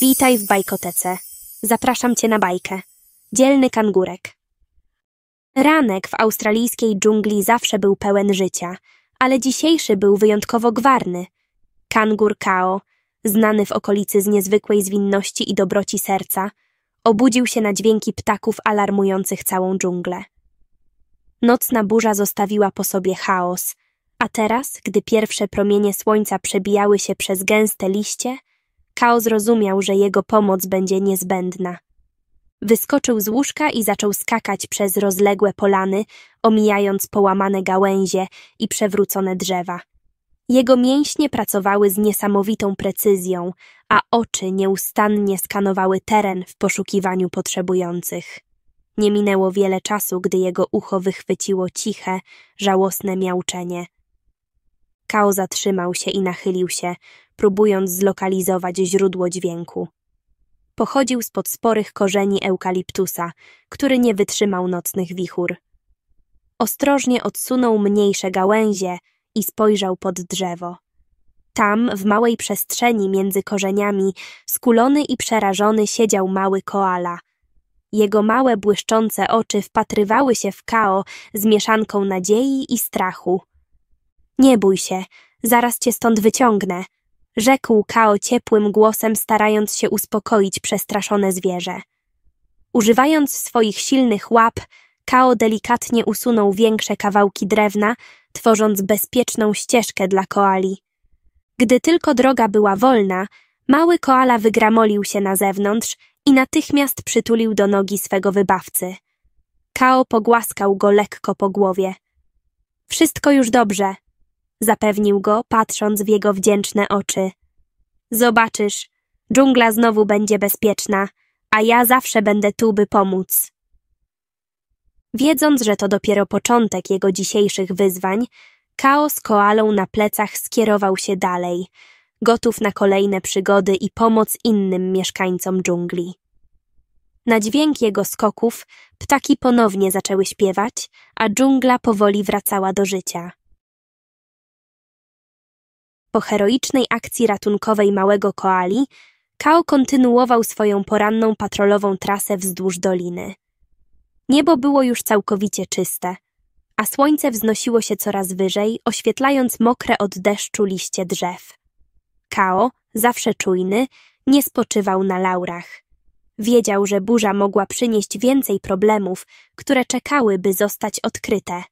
Witaj w bajkotece. Zapraszam cię na bajkę. Dzielny kangurek. Ranek w australijskiej dżungli zawsze był pełen życia, ale dzisiejszy był wyjątkowo gwarny. Kangur Kao, znany w okolicy z niezwykłej zwinności i dobroci serca, obudził się na dźwięki ptaków alarmujących całą dżunglę. Nocna burza zostawiła po sobie chaos, a teraz, gdy pierwsze promienie słońca przebijały się przez gęste liście, Kao zrozumiał, że jego pomoc będzie niezbędna. Wyskoczył z łóżka i zaczął skakać przez rozległe polany, omijając połamane gałęzie i przewrócone drzewa. Jego mięśnie pracowały z niesamowitą precyzją, a oczy nieustannie skanowały teren w poszukiwaniu potrzebujących. Nie minęło wiele czasu, gdy jego ucho wychwyciło ciche, żałosne miauczenie. Kao zatrzymał się i nachylił się, próbując zlokalizować źródło dźwięku. Pochodził spod sporych korzeni eukaliptusa, który nie wytrzymał nocnych wichur. Ostrożnie odsunął mniejsze gałęzie i spojrzał pod drzewo. Tam, w małej przestrzeni między korzeniami, skulony i przerażony siedział mały koala. Jego małe, błyszczące oczy wpatrywały się w Kao z mieszanką nadziei i strachu. Nie bój się, zaraz cię stąd wyciągnę, rzekł Kao ciepłym głosem, starając się uspokoić przestraszone zwierzę. Używając swoich silnych łap, Kao delikatnie usunął większe kawałki drewna, tworząc bezpieczną ścieżkę dla koali. Gdy tylko droga była wolna, mały koala wygramolił się na zewnątrz i natychmiast przytulił do nogi swego wybawcy. Kao pogłaskał go lekko po głowie. Wszystko już dobrze, zapewnił go, patrząc w jego wdzięczne oczy. Zobaczysz, dżungla znowu będzie bezpieczna, a ja zawsze będę tu, by pomóc. Wiedząc, że to dopiero początek jego dzisiejszych wyzwań, Kao z koalą na plecach skierował się dalej, gotów na kolejne przygody i pomoc innym mieszkańcom dżungli. Na dźwięk jego skoków ptaki ponownie zaczęły śpiewać, a dżungla powoli wracała do życia. Po heroicznej akcji ratunkowej małego koali, Kao kontynuował swoją poranną patrolową trasę wzdłuż doliny. Niebo było już całkowicie czyste, a słońce wznosiło się coraz wyżej, oświetlając mokre od deszczu liście drzew. Kao, zawsze czujny, nie spoczywał na laurach. Wiedział, że burza mogła przynieść więcej problemów, które czekały, by zostać odkryte.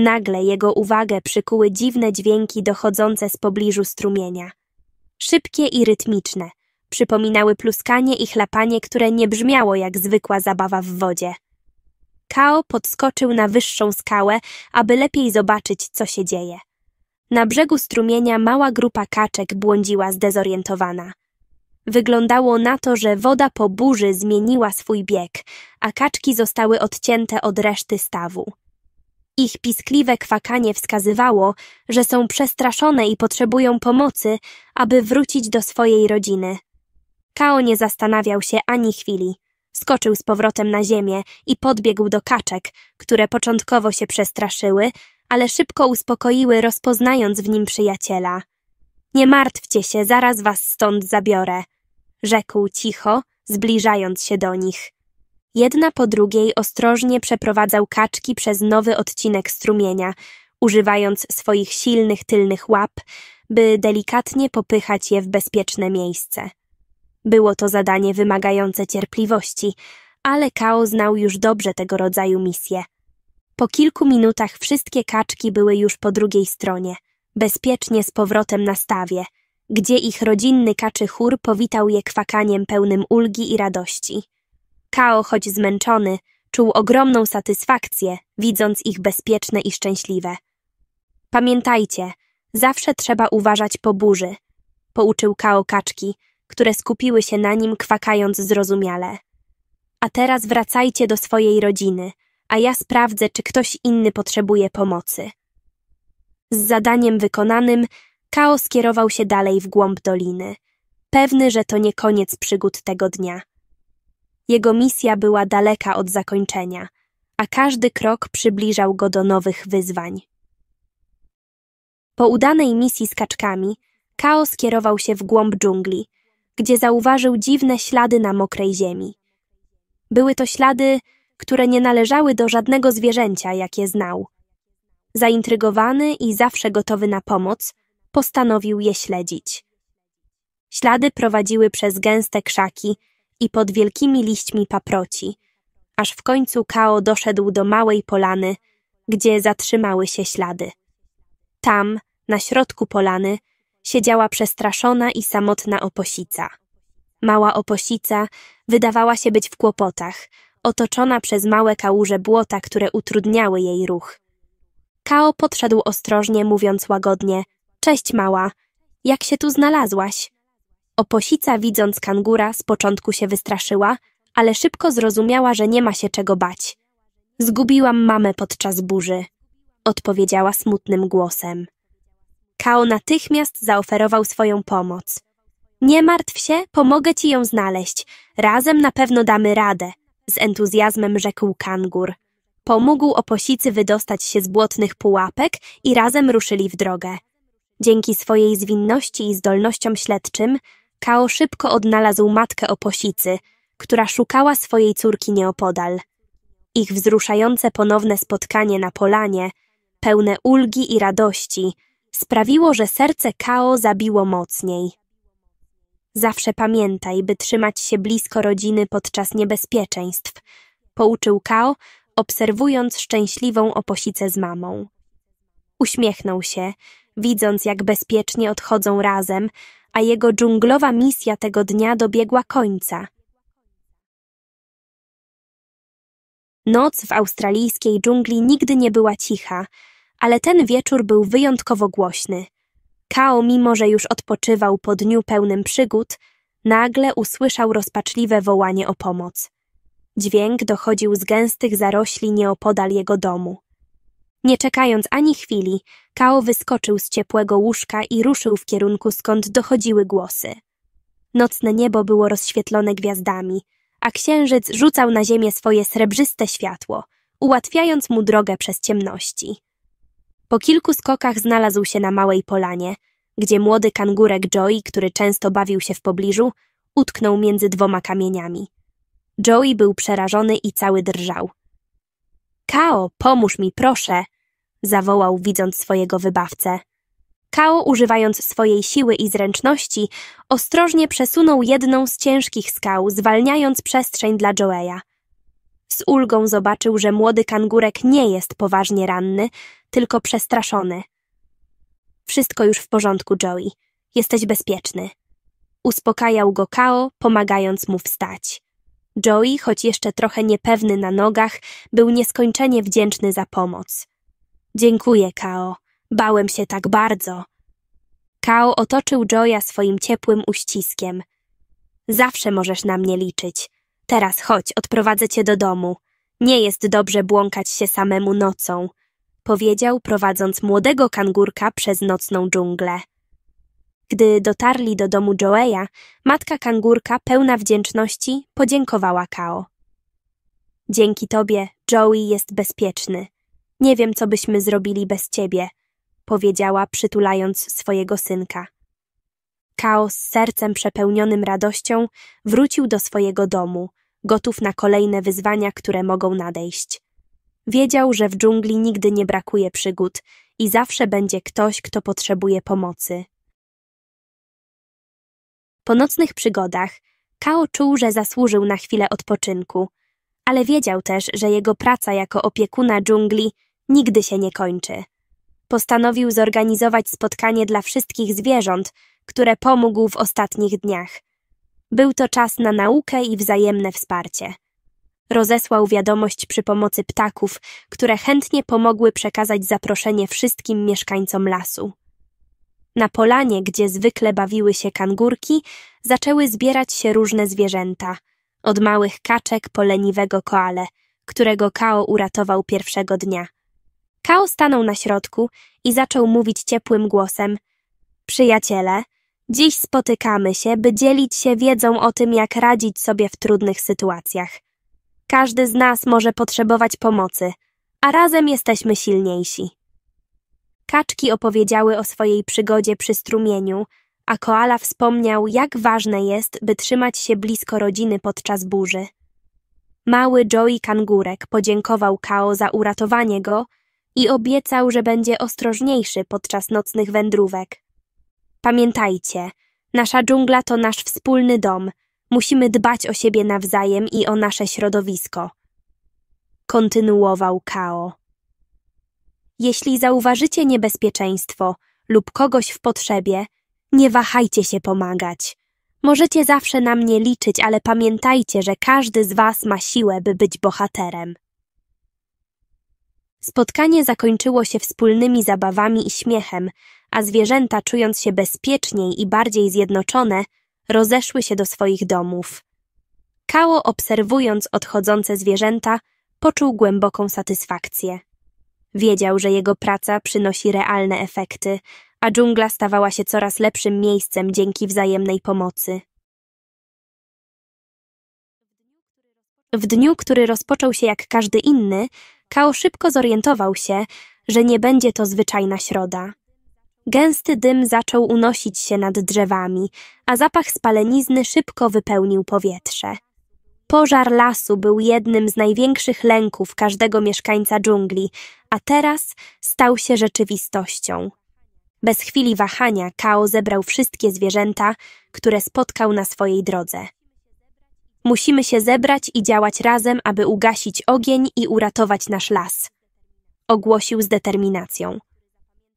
Nagle jego uwagę przykuły dziwne dźwięki dochodzące z pobliżu strumienia. Szybkie i rytmiczne. Przypominały pluskanie i chlapanie, które nie brzmiało jak zwykła zabawa w wodzie. Kao podskoczył na wyższą skałę, aby lepiej zobaczyć, co się dzieje. Na brzegu strumienia mała grupa kaczek błądziła zdezorientowana. Wyglądało na to, że woda po burzy zmieniła swój bieg, a kaczki zostały odcięte od reszty stawu. Ich piskliwe kwakanie wskazywało, że są przestraszone i potrzebują pomocy, aby wrócić do swojej rodziny. Kao nie zastanawiał się ani chwili. Skoczył z powrotem na ziemię i podbiegł do kaczek, które początkowo się przestraszyły, ale szybko uspokoiły, rozpoznając w nim przyjaciela. Nie martwcie się, zaraz was stąd zabiorę, rzekł cicho, zbliżając się do nich. Jedna po drugiej ostrożnie przeprowadzał kaczki przez nowy odcinek strumienia, używając swoich silnych tylnych łap, by delikatnie popychać je w bezpieczne miejsce. Było to zadanie wymagające cierpliwości, ale Kao znał już dobrze tego rodzaju misje. Po kilku minutach wszystkie kaczki były już po drugiej stronie, bezpiecznie z powrotem na stawie, gdzie ich rodzinny kaczy chór powitał je kwakaniem pełnym ulgi i radości. Kao, choć zmęczony, czuł ogromną satysfakcję, widząc ich bezpieczne i szczęśliwe. Pamiętajcie, zawsze trzeba uważać po burzy, pouczył Kao kaczki, które skupiły się na nim, kwakając zrozumiale. A teraz wracajcie do swojej rodziny, a ja sprawdzę, czy ktoś inny potrzebuje pomocy. Z zadaniem wykonanym, Kao skierował się dalej w głąb doliny, pewny, że to nie koniec przygód tego dnia. Jego misja była daleka od zakończenia, a każdy krok przybliżał go do nowych wyzwań. Po udanej misji z kaczkami, Kao skierował się w głąb dżungli, gdzie zauważył dziwne ślady na mokrej ziemi. Były to ślady, które nie należały do żadnego zwierzęcia, jakie znał. Zaintrygowany i zawsze gotowy na pomoc, postanowił je śledzić. Ślady prowadziły przez gęste krzaki, i pod wielkimi liśćmi paproci, aż w końcu Kao doszedł do małej polany, gdzie zatrzymały się ślady. Tam, na środku polany, siedziała przestraszona i samotna oposica. Mała oposica wydawała się być w kłopotach, otoczona przez małe kałuże błota, które utrudniały jej ruch. Kao podszedł ostrożnie, mówiąc łagodnie – Cześć mała, jak się tu znalazłaś? Oposica, widząc kangura, z początku się wystraszyła, ale szybko zrozumiała, że nie ma się czego bać. Zgubiłam mamę podczas burzy, odpowiedziała smutnym głosem. Kao natychmiast zaoferował swoją pomoc. Nie martw się, pomogę ci ją znaleźć. Razem na pewno damy radę, z entuzjazmem rzekł kangur. Pomógł oposicy wydostać się z błotnych pułapek i razem ruszyli w drogę. Dzięki swojej zwinności i zdolnościom śledczym Kao szybko odnalazł matkę oposicy, która szukała swojej córki nieopodal. Ich wzruszające ponowne spotkanie na polanie, pełne ulgi i radości, sprawiło, że serce Kao zabiło mocniej. Zawsze pamiętaj, by trzymać się blisko rodziny podczas niebezpieczeństw, pouczył Kao, obserwując szczęśliwą oposicę z mamą. Uśmiechnął się, widząc jak bezpiecznie odchodzą razem, a jego dżunglowa misja tego dnia dobiegła końca. Noc w australijskiej dżungli nigdy nie była cicha, ale ten wieczór był wyjątkowo głośny. Kao, mimo że już odpoczywał po dniu pełnym przygód, nagle usłyszał rozpaczliwe wołanie o pomoc. Dźwięk dochodził z gęstych zarośli nieopodal jego domu. Nie czekając ani chwili, Kao wyskoczył z ciepłego łóżka i ruszył w kierunku, skąd dochodziły głosy. Nocne niebo było rozświetlone gwiazdami, a księżyc rzucał na ziemię swoje srebrzyste światło, ułatwiając mu drogę przez ciemności. Po kilku skokach znalazł się na małej polanie, gdzie młody kangurek Joey, który często bawił się w pobliżu, utknął między dwoma kamieniami. Joey był przerażony i cały drżał. Kao, pomóż mi, proszę! zawołał, widząc swojego wybawcę. Kao, używając swojej siły i zręczności, ostrożnie przesunął jedną z ciężkich skał, zwalniając przestrzeń dla Joeya. Z ulgą zobaczył, że młody kangurek nie jest poważnie ranny, tylko przestraszony. Wszystko już w porządku, Joey. Jesteś bezpieczny. Uspokajał go Kao, pomagając mu wstać. Joey, choć jeszcze trochę niepewny na nogach, był nieskończenie wdzięczny za pomoc. Dziękuję, Kao. Bałem się tak bardzo. Kao otoczył Joya swoim ciepłym uściskiem. Zawsze możesz na mnie liczyć. Teraz chodź, odprowadzę cię do domu. Nie jest dobrze błąkać się samemu nocą, powiedział, prowadząc młodego kangurka przez nocną dżunglę. Gdy dotarli do domu Joeya, matka kangurka, pełna wdzięczności, podziękowała Kao. Dzięki tobie, Joey jest bezpieczny. Nie wiem, co byśmy zrobili bez ciebie, powiedziała, przytulając swojego synka. Kao z sercem przepełnionym radością wrócił do swojego domu, gotów na kolejne wyzwania, które mogą nadejść. Wiedział, że w dżungli nigdy nie brakuje przygód i zawsze będzie ktoś, kto potrzebuje pomocy. Po nocnych przygodach Kao czuł, że zasłużył na chwilę odpoczynku, ale wiedział też, że jego praca jako opiekuna dżungli nigdy się nie kończy. Postanowił zorganizować spotkanie dla wszystkich zwierząt, które pomógł w ostatnich dniach. Był to czas na naukę i wzajemne wsparcie. Rozesłał wiadomość przy pomocy ptaków, które chętnie pomogły przekazać zaproszenie wszystkim mieszkańcom lasu. Na polanie, gdzie zwykle bawiły się kangurki, zaczęły zbierać się różne zwierzęta. Od małych kaczek po leniwego koale, którego Kao uratował pierwszego dnia. Kao stanął na środku i zaczął mówić ciepłym głosem. Przyjaciele, dziś spotykamy się, by dzielić się wiedzą o tym, jak radzić sobie w trudnych sytuacjach. Każdy z nas może potrzebować pomocy, a razem jesteśmy silniejsi. Kaczki opowiedziały o swojej przygodzie przy strumieniu, a koala wspomniał, jak ważne jest, by trzymać się blisko rodziny podczas burzy. Mały Joey Kangurek podziękował Kao za uratowanie go i obiecał, że będzie ostrożniejszy podczas nocnych wędrówek. Pamiętajcie, nasza dżungla to nasz wspólny dom. Musimy dbać o siebie nawzajem i o nasze środowisko. Kontynuował Kao. Jeśli zauważycie niebezpieczeństwo lub kogoś w potrzebie, nie wahajcie się pomagać. Możecie zawsze na mnie liczyć, ale pamiętajcie, że każdy z Was ma siłę, by być bohaterem. Spotkanie zakończyło się wspólnymi zabawami i śmiechem, a zwierzęta, czując się bezpieczniej i bardziej zjednoczone, rozeszły się do swoich domów. Kao, obserwując odchodzące zwierzęta, poczuł głęboką satysfakcję. Wiedział, że jego praca przynosi realne efekty, a dżungla stawała się coraz lepszym miejscem dzięki wzajemnej pomocy. W dniu, który rozpoczął się jak każdy inny, Kao szybko zorientował się, że nie będzie to zwyczajna środa. Gęsty dym zaczął unosić się nad drzewami, a zapach spalenizny szybko wypełnił powietrze. Pożar lasu był jednym z największych lęków każdego mieszkańca dżungli, a teraz stał się rzeczywistością. Bez chwili wahania Kao zebrał wszystkie zwierzęta, które spotkał na swojej drodze. Musimy się zebrać i działać razem, aby ugasić ogień i uratować nasz las. Ogłosił z determinacją.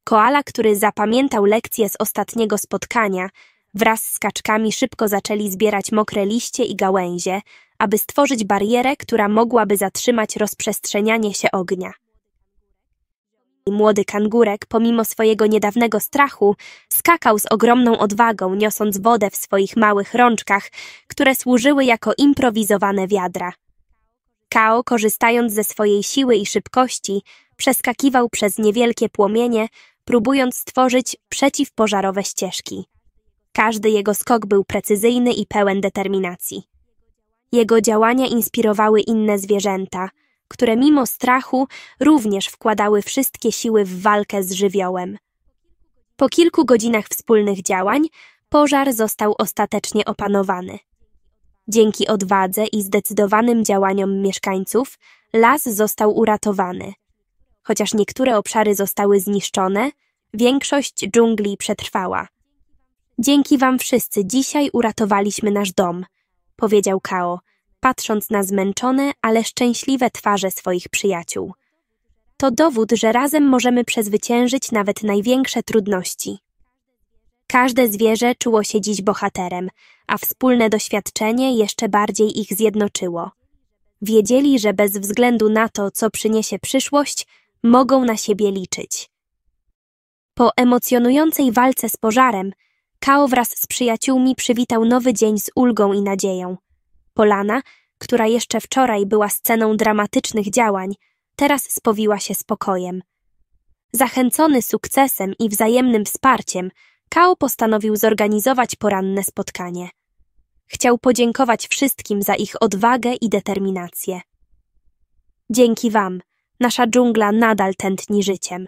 Koala, który zapamiętał lekcję z ostatniego spotkania, wraz z kaczkami szybko zaczęli zbierać mokre liście i gałęzie, aby stworzyć barierę, która mogłaby zatrzymać rozprzestrzenianie się ognia. Młody kangurek, pomimo swojego niedawnego strachu, skakał z ogromną odwagą, niosąc wodę w swoich małych rączkach, które służyły jako improwizowane wiadra. Kao, korzystając ze swojej siły i szybkości, przeskakiwał przez niewielkie płomienie, próbując stworzyć przeciwpożarowe ścieżki. Każdy jego skok był precyzyjny i pełen determinacji. Jego działania inspirowały inne zwierzęta, które mimo strachu również wkładały wszystkie siły w walkę z żywiołem. Po kilku godzinach wspólnych działań pożar został ostatecznie opanowany. Dzięki odwadze i zdecydowanym działaniom mieszkańców las został uratowany. Chociaż niektóre obszary zostały zniszczone, większość dżungli przetrwała. Dzięki Wam wszyscy dzisiaj uratowaliśmy nasz dom – powiedział Kao, patrząc na zmęczone, ale szczęśliwe twarze swoich przyjaciół. To dowód, że razem możemy przezwyciężyć nawet największe trudności. Każde zwierzę czuło się dziś bohaterem, a wspólne doświadczenie jeszcze bardziej ich zjednoczyło. Wiedzieli, że bez względu na to, co przyniesie przyszłość, mogą na siebie liczyć. Po emocjonującej walce z pożarem, Kao wraz z przyjaciółmi przywitał nowy dzień z ulgą i nadzieją. Polana, która jeszcze wczoraj była sceną dramatycznych działań, teraz spowiła się spokojem. Zachęcony sukcesem i wzajemnym wsparciem, Kao postanowił zorganizować poranne spotkanie. Chciał podziękować wszystkim za ich odwagę i determinację. Dzięki Wam, nasza dżungla nadal tętni życiem.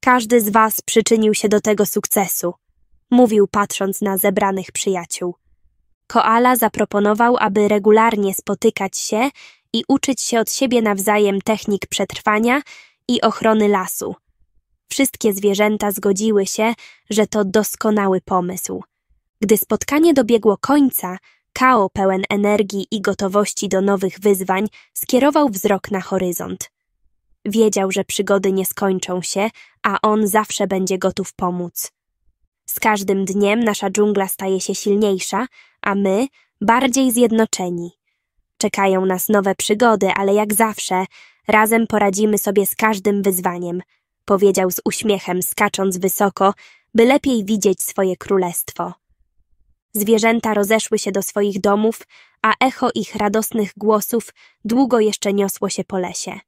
Każdy z Was przyczynił się do tego sukcesu mówił patrząc na zebranych przyjaciół. Koala zaproponował, aby regularnie spotykać się i uczyć się od siebie nawzajem technik przetrwania i ochrony lasu. Wszystkie zwierzęta zgodziły się, że to doskonały pomysł. Gdy spotkanie dobiegło końca, Kao, pełen energii i gotowości do nowych wyzwań, skierował wzrok na horyzont. Wiedział, że przygody nie skończą się, a on zawsze będzie gotów pomóc. Z każdym dniem nasza dżungla staje się silniejsza, a my bardziej zjednoczeni. Czekają nas nowe przygody, ale jak zawsze, razem poradzimy sobie z każdym wyzwaniem, powiedział z uśmiechem, skacząc wysoko, by lepiej widzieć swoje królestwo. Zwierzęta rozeszły się do swoich domów, a echo ich radosnych głosów długo jeszcze niosło się po lesie.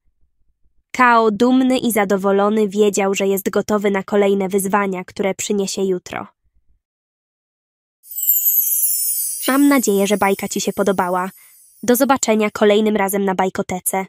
Kao, dumny i zadowolony, wiedział, że jest gotowy na kolejne wyzwania, które przyniesie jutro. Mam nadzieję, że bajka Ci się podobała. Do zobaczenia kolejnym razem na bajkotece.